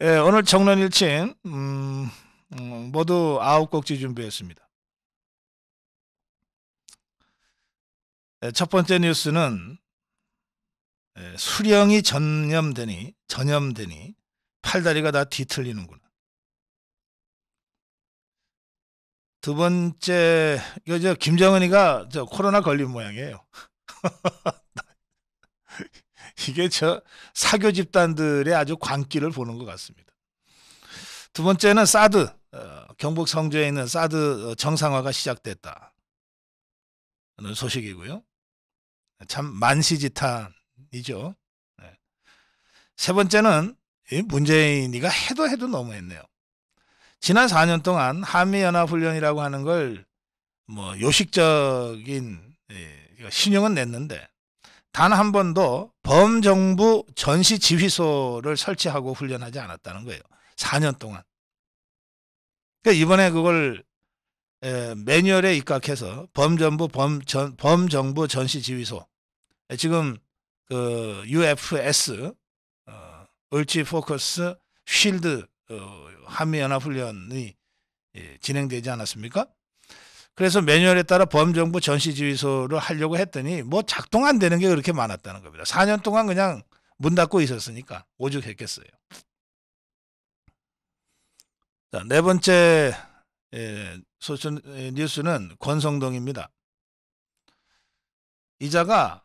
예, 오늘 정론 일친 음, 음, 모두 아홉 꼭지 준비했습니다. 예, 첫 번째 뉴스는 예, 수령이 전염되니 전염되니 팔다리가 다 뒤틀리는구나. 두 번째 이거 저 김정은이가 저 코로나 걸린 모양이에요. 이게 저 사교 집단들의 아주 광기를 보는 것 같습니다. 두 번째는 사드 어, 경북 성주에 있는 사드 어, 정상화가 시작됐다. 는 소식이고요. 참 만시지탄이죠. 네. 세 번째는 문재인이가 해도 해도 너무했네요. 지난 4년 동안 한미연합훈련이라고 하는 걸 뭐 요식적인 예, 신용은 냈는데 단한 번도 범정부 전시 지휘소를 설치하고 훈련하지 않았다는 거예요. 4년 동안. 그러니까 이번에 그걸 에, 매뉴얼에 입각해서 범정부 범전 범정부 전시 지휘소 지금 그 UFS 어, 을지 포커스 쉴드 어, 한미연합훈련이 예, 진행되지 않았습니까? 그래서 매뉴얼에 따라 범정부 전시지휘소를 하려고 했더니 뭐 작동 안 되는 게 그렇게 많았다는 겁니다. 4년 동안 그냥 문 닫고 있었으니까 오죽했겠어요. 자, 네 번째 예, 소수 예, 뉴스는 권성동입니다. 이자가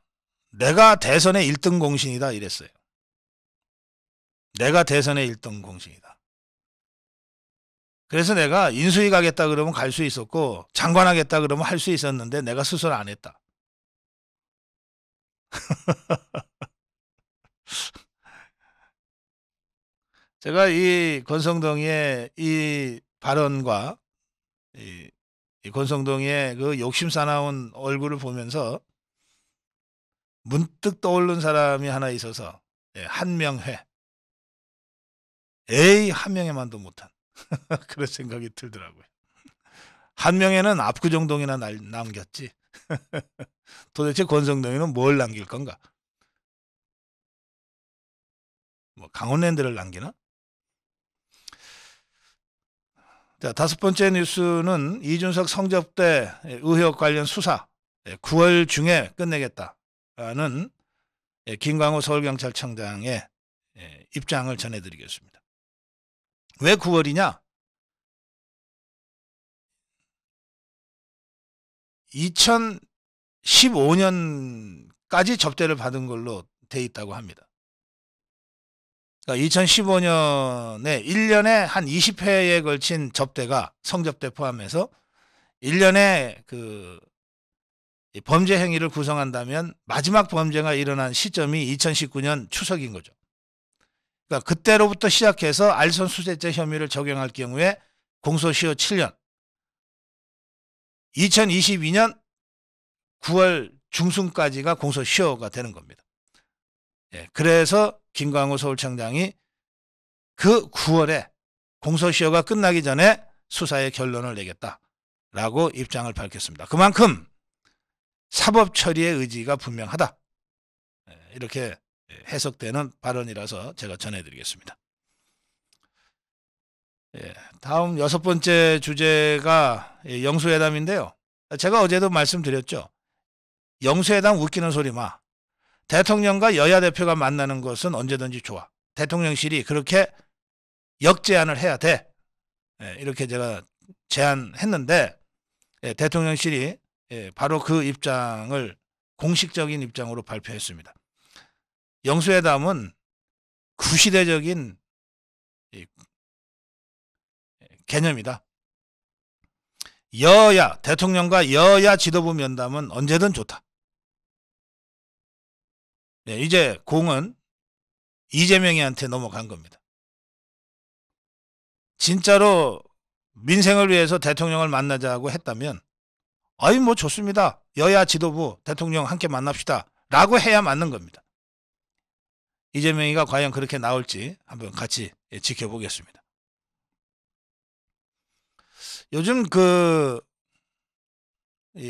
내가 대선의 1등 공신이다 이랬어요. 내가 대선의 1등 공신이다. 그래서 내가 인수위 가겠다 그러면 갈 수 있었고 장관 하겠다 그러면 할 수 있었는데 내가 스스로 안 했다. 제가 이 권성동의 이 발언과 이, 이 권성동의 그 욕심 사나운 얼굴을 보면서 문득 떠오른 사람이 하나 있어서 예, 한명회 에이 한 명에만도 못한 그런 생각이 들더라고요. 한 명에는 압구정동이나 남겼지. 도대체 권성동이는 뭘 남길 건가? 뭐 강원랜드를 남기나? 자, 다섯 번째 뉴스는 이준석 성접대 의혹 관련 수사 9월 예, 중에 끝내겠다는 예, 김광호 서울경찰청장의 예, 입장을 전해드리겠습니다. 왜 9월이냐? 2015년까지 접대를 받은 걸로 돼 있다고 합니다. 그러니까 2015년에 1년에 한 20회에 걸친 접대가 성접대 포함해서 1년에 그 범죄 행위를 구성한다면 마지막 범죄가 일어난 시점이 2019년 추석인 거죠. 그러니까 그때로부터 시작해서 알선 수재죄 혐의를 적용할 경우에 공소시효 7년, 2022년 9월 중순까지가 공소시효가 되는 겁니다. 예, 그래서 김광호 서울청장이 그 9월에 공소시효가 끝나기 전에 수사의 결론을 내겠다라고 입장을 밝혔습니다. 그만큼 사법 처리의 의지가 분명하다. 예, 이렇게 예, 해석되는 발언이라서 제가 전해드리겠습니다. 예, 다음 여섯 번째 주제가 예, 영수회담인데요. 제가 어제도 말씀드렸죠. 영수회담 웃기는 소리 마. 대통령과 여야 대표가 만나는 것은 언제든지 좋아. 대통령실이 그렇게 역제안을 해야 돼. 예, 이렇게 제가 제안했는데 예, 대통령실이 예, 바로 그 입장을 공식적인 입장으로 발표했습니다. 영수회담은 구시대적인 개념이다. 여야 대통령과 여야 지도부 면담은 언제든 좋다. 네, 이제 공은 이재명이한테 넘어간 겁니다. 진짜로 민생을 위해서 대통령을 만나자고 했다면 아이 뭐 좋습니다. 여야 지도부 대통령 함께 만납시다. 라고 해야 맞는 겁니다. 이재명이가 과연 그렇게 나올지 한번 같이 예, 지켜보겠습니다. 요즘 그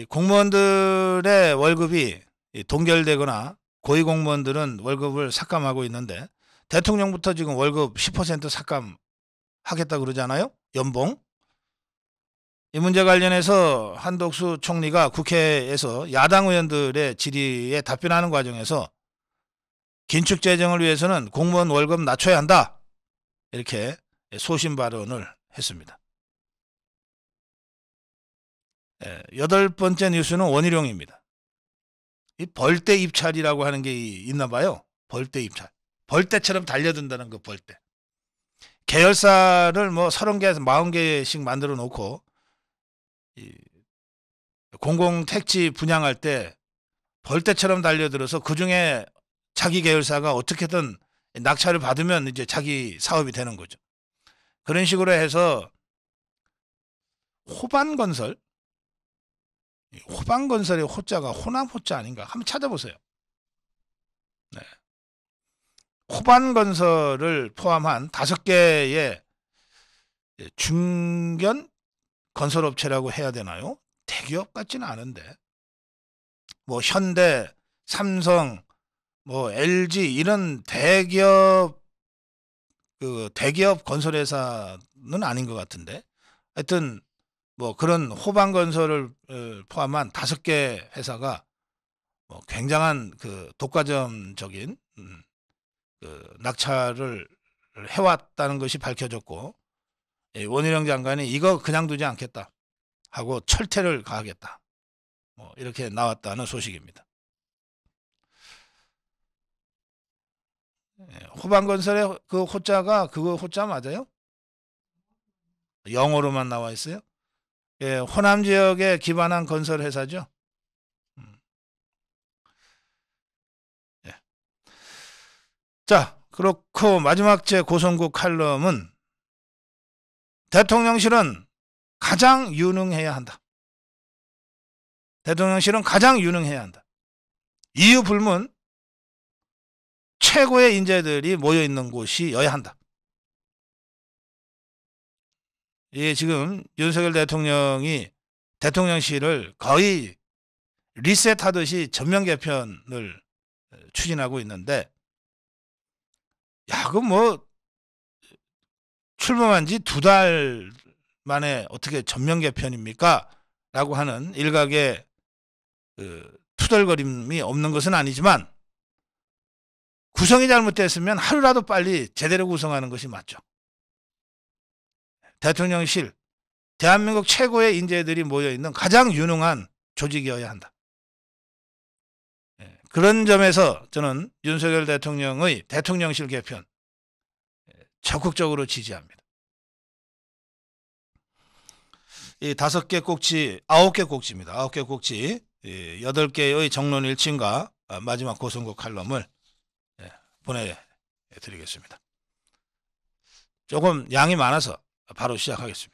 공무원들의 월급이 동결되거나 고위공무원들은 월급을 삭감하고 있는데 대통령부터 지금 월급 10% 삭감하겠다 그러잖아요. 연봉. 이 문제 관련해서 한덕수 총리가 국회에서 야당 의원들의 질의에 답변하는 과정에서 긴축 재정을 위해서는 공무원 월급 낮춰야 한다. 이렇게 소신 발언을 했습니다. 예, 여덟 번째 뉴스는 원희룡입니다. 이 벌떼 입찰이라고 하는 게 있나 봐요. 벌떼 입찰. 벌떼처럼 달려든다는 거 그 벌떼. 계열사를 뭐 서른 개에서 마흔 개씩 만들어 놓고 공공 택지 분양할 때 벌떼처럼 달려들어서 그 중에 자기 계열사가 어떻게든 낙찰을 받으면 이제 자기 사업이 되는 거죠. 그런 식으로 해서 호반건설 호반건설의 호자가 호남 호자 아닌가 한번 찾아보세요. 네. 호반건설을 포함한 다섯 개의 중견 건설업체라고 해야 되나요? 대기업 같지는 않은데 뭐 현대, 삼성, 뭐 LG 이런 대기업 그 대기업 건설회사는 아닌 것 같은데 하여튼 뭐 그런 호방 건설을 포함한 다섯 개 회사가 뭐 굉장한 그 독과점적인 음, 그 낙찰을 해왔다는 것이 밝혀졌고 예, 원희룡 장관이 이거 그냥 두지 않겠다 하고 철퇴를 가하겠다 뭐 이렇게 나왔다는 소식입니다. 호반건설의 예, 그 호자가 그거 호자 맞아요? 영어로만 나와 있어요. 예, 호남 지역에 기반한 건설 회사죠. 음. 예. 자, 그렇고 마지막 제 고성구 칼럼은 대통령실은 가장 유능해야 한다. 대통령실은 가장 유능해야 한다. 이유 불문 최고의 인재들이 모여 있는 곳이어야 한다. 이 예, 지금 윤석열 대통령이 대통령실을 거의 리셋하듯이 전면 개편을 추진하고 있는데 야, 그뭐 출범한 지 두 달 만에 어떻게 전면 개편입니까? 라고 하는 일각의 그 투덜거림이 없는 것은 아니지만 구성이 잘못됐으면 하루라도 빨리 제대로 구성하는 것이 맞죠. 대통령실, 대한민국 최고의 인재들이 모여있는 가장 유능한 조직이어야 한다. 예, 그런 점에서 저는 윤석열 대통령의 대통령실 개편 예, 적극적으로 지지합니다. 이 다섯 개 꼭지, 아홉 개 꼭지입니다. 아홉 개 꼭지, 여덟 개의 정론 일침과 마지막 고성국 칼럼을 보내드리겠습니다. 조금 양이 많아서 바로 시작하겠습니다.